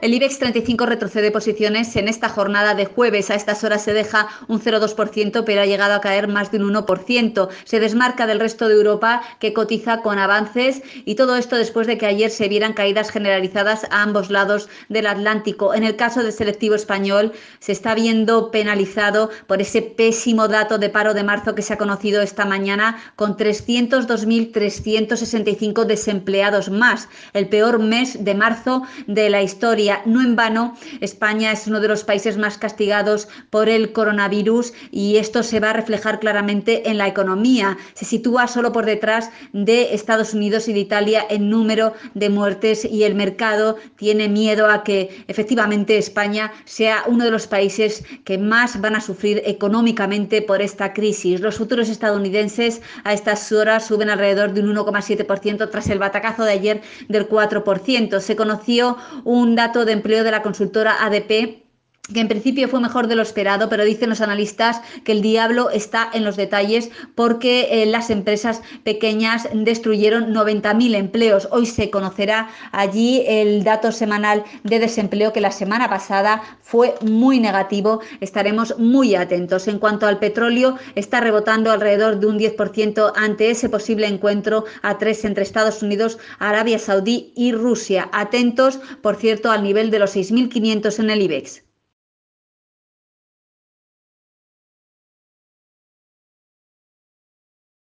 El IBEX 35 retrocede posiciones en esta jornada de jueves. A estas horas se deja un 0,2%, pero ha llegado a caer más de un 1%. Se desmarca del resto de Europa, que cotiza con avances, y todo esto después de que ayer se vieran caídas generalizadas a ambos lados del Atlántico. En el caso del selectivo español, se está viendo penalizado por ese pésimo dato de paro de marzo que se ha conocido esta mañana, con 302.365 desempleados más, el peor mes de marzo de la historia no en vano, España es uno de los países más castigados por el coronavirus y esto se va a reflejar claramente en la economía. Se sitúa solo por detrás de Estados Unidos y de Italia en número de muertes y el mercado tiene miedo a que efectivamente España sea uno de los países que más van a sufrir económicamente por esta crisis. Los futuros estadounidenses a estas horas suben alrededor de un 1,7% tras el batacazo de ayer del 4%. Se conoció un dato de empleo de la consultora ADP que en principio fue mejor de lo esperado, pero dicen los analistas que el diablo está en los detalles porque eh, las empresas pequeñas destruyeron 90.000 empleos. Hoy se conocerá allí el dato semanal de desempleo que la semana pasada fue muy negativo. Estaremos muy atentos. En cuanto al petróleo, está rebotando alrededor de un 10% ante ese posible encuentro a tres entre Estados Unidos, Arabia Saudí y Rusia. Atentos, por cierto, al nivel de los 6.500 en el IBEX.